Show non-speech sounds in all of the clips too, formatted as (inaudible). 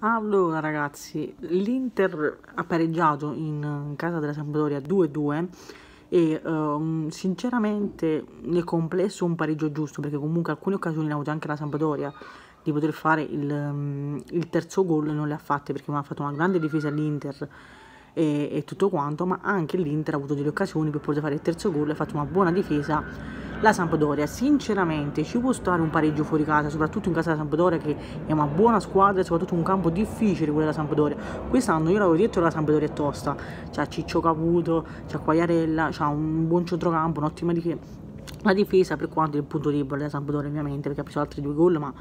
Allora ragazzi, l'Inter ha pareggiato in casa della Sampdoria 2-2 e uh, sinceramente nel complesso un pareggio giusto perché comunque alcune occasioni l'ha avuto anche la Sampdoria di poter fare il, um, il terzo gol e non le ha fatte perché ha fatto una grande difesa all'Inter e, e tutto quanto ma anche l'Inter ha avuto delle occasioni per poter fare il terzo gol e ha fatto una buona difesa la Sampdoria. Sinceramente ci può stare un pareggio fuori casa, soprattutto in casa della Sampdoria che è una buona squadra e soprattutto un campo difficile quello della Sampdoria. Quest'anno io l'avevo detto la Sampdoria è tosta, c'ha Ciccio Caputo, c'ha Quagliarella, c'ha un buon centrocampo, un'ottima difesa. La difesa per quanto il punto debole della Sampdoria ovviamente perché ha preso altri due gol ma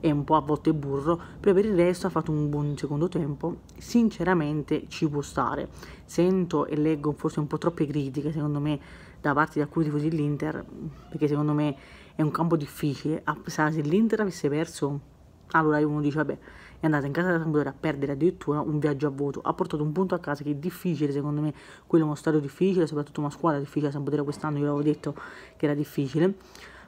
è un po' a volte burro, però per il resto ha fatto un buon secondo tempo, sinceramente ci può stare. Sento e leggo forse un po' troppe critiche, secondo me da parte di alcuni tifosi dell'Inter, perché secondo me è un campo difficile, a se l'Inter avesse perso, allora uno dice vabbè, è andata in casa da Sampdoria a perdere addirittura un viaggio a voto, ha portato un punto a casa che è difficile secondo me, quello è uno stadio difficile, soprattutto una squadra difficile, la Sampdoria quest'anno io l'avevo detto che era difficile.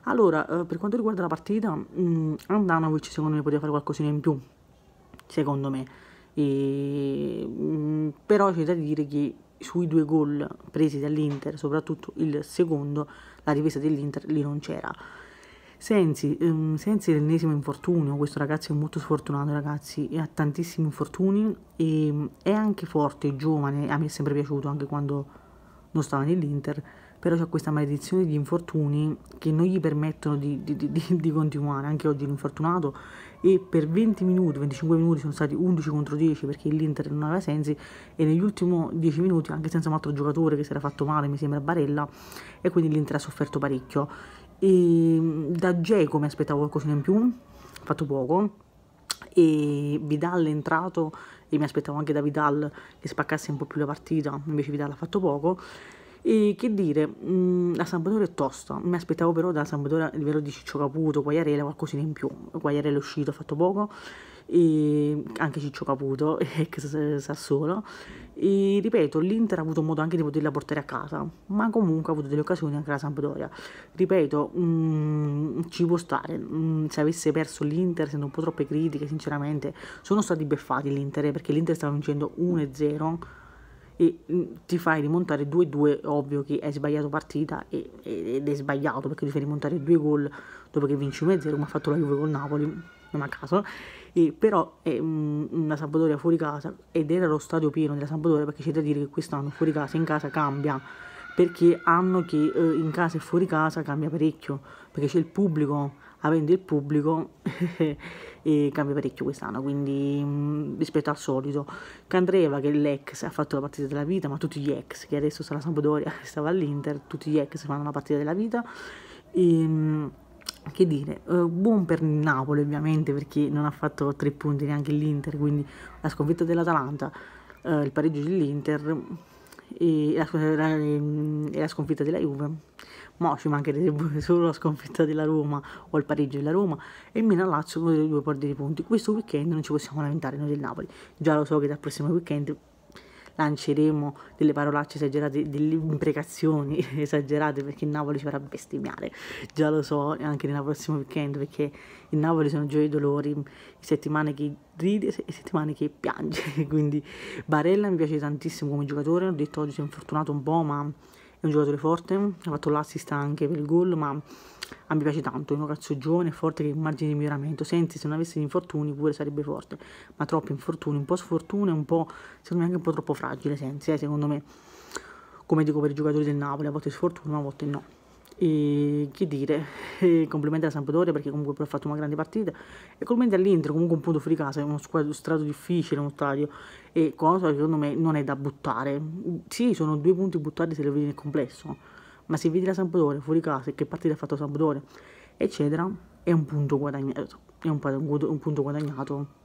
Allora, eh, per quanto riguarda la partita, mh, mm, Andanovic secondo me poteva fare qualcosina in più, secondo me. E, mm, però c'è da dire che sui due gol presi dall'Inter, soprattutto il secondo, la difesa dell'Inter lì non c'era. Sensi, ehm, Sensi l'ennesimo infortunio, questo ragazzo è molto sfortunato ragazzi, ha tantissimi infortuni e ehm, è anche forte, giovane, a me è sempre piaciuto anche quando non stava nell'Inter, però c'è questa maledizione di infortuni che non gli permettono di, di, di, di continuare, anche oggi l'infortunato e per 20 minuti, 25 minuti sono stati 11 contro 10 perché l'Inter non aveva sensi e negli ultimi 10 minuti anche senza un altro giocatore che si era fatto male mi sembra Barella e quindi l'Inter ha sofferto parecchio e da Geco mi aspettavo qualcosina in più ha fatto poco e Vidal è entrato e mi aspettavo anche da Vidal che spaccasse un po' più la partita invece Vidal ha fatto poco e che dire, mm, la Sampdoria è tosta, mi aspettavo però da Sampdoria il livello di Ciccio Caputo, Quagliarella qualcosina in più, Quagliarella è uscito, ha fatto poco, e anche Ciccio Caputo, (laughs) ex eh, Sassuolo, e ripeto, l'Inter ha avuto modo anche di poterla portare a casa, ma comunque ha avuto delle occasioni anche la Sampdoria, ripeto, mh, mm, ci può stare, mh, mm, se avesse perso l'Inter, essendo un po' troppe critiche, sinceramente, sono stati beffati l'Inter, eh, perché l'Inter stava vincendo 1-0, e mm, ti fai rimontare 2-2, ovvio che hai sbagliato partita e, ed è sbagliato perché ti fai rimontare due gol dopo che vinci 1-0 come ha fatto la Juve con Napoli, non a caso, e però è una Sampdoria fuori casa ed era lo stadio pieno della Sampdoria perché c'è da dire che quest'anno fuori casa in casa cambia perché hanno che eh, in casa e fuori casa cambia parecchio, perché c'è il pubblico, avendo il pubblico (laughs) e eh, cambia parecchio quest'anno, quindi mh, mm, rispetto al solito. Candreva che l'ex ha fatto la partita della vita, ma tutti gli ex, che adesso sta alla Sampdoria, (laughs) che stava all'Inter, tutti gli ex fanno la partita della vita. E, ehm, mh, che dire, eh, buon per Napoli ovviamente perché non ha fatto tre punti neanche l'Inter, quindi la sconfitta dell'Atalanta, eh, il pareggio dell'Inter e la, la, ehm, la, sconfitta della Juve. Ma ci mancherebbe (laughs) solo la sconfitta della Roma o il pareggio della Roma e il Milan Lazio con due di punti. Questo weekend non ci possiamo lamentare noi del Napoli. Già lo so che dal prossimo weekend lanceremo delle parolacce esagerate, delle imprecazioni (laughs) esagerate perché il Napoli ci farà bestemmiare. Già lo so anche nel prossimo weekend perché il Napoli sono gioie e dolori, settimane che ride e settimane che piange. (laughs) Quindi Barella mi piace tantissimo come giocatore, ho detto oggi si è infortunato un po' ma è un giocatore forte, ha fatto l'assist anche per il gol, ma a ah, me piace tanto, è un ragazzo giovane forte che ha margine di miglioramento, senti se non avesse gli infortuni pure sarebbe forte, ma troppi infortuni, un po' sfortuna e un po', secondo me anche un po' troppo fragile senti, eh, secondo me, come dico per i giocatori del Napoli, a volte sfortuna, a volte no. E che dire, (laughs) e complimenti alla Sampdoria perché comunque ha fatto una grande partita e complimenti all'Inter, comunque un punto fuori casa, è uno strato difficile, uno stadio e cosa che secondo me non è da buttare. Sì, sono due punti buttati se lo vedi nel complesso, ma se vedi la Sampdoria fuori casa e che partita ha fatto la Sampdoria, eccetera, è un punto guadagnato, è un, un punto guadagnato.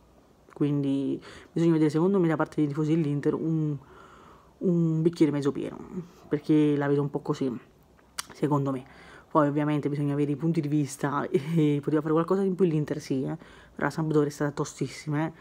Quindi bisogna vedere secondo me da parte dei tifosi dell'Inter un, un bicchiere mezzo pieno, perché la vedo un po' così secondo me. Poi ovviamente bisogna avere i punti di vista e poteva fare qualcosa in più l'Inter sì, eh. però la Sampdoria è stata tostissima. Eh.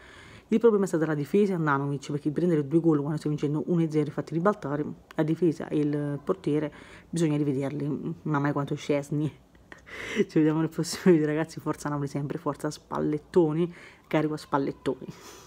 Il problema è stata la difesa e Nanovic perché prendere due gol quando stai vincendo 1-0 e fatti ribaltare, la difesa e il portiere bisogna rivederli, mamma mai quanto Scesni. (laughs) Ci vediamo nel prossimo video ragazzi, forza Napoli sempre, forza Spallettoni, carico a Spallettoni.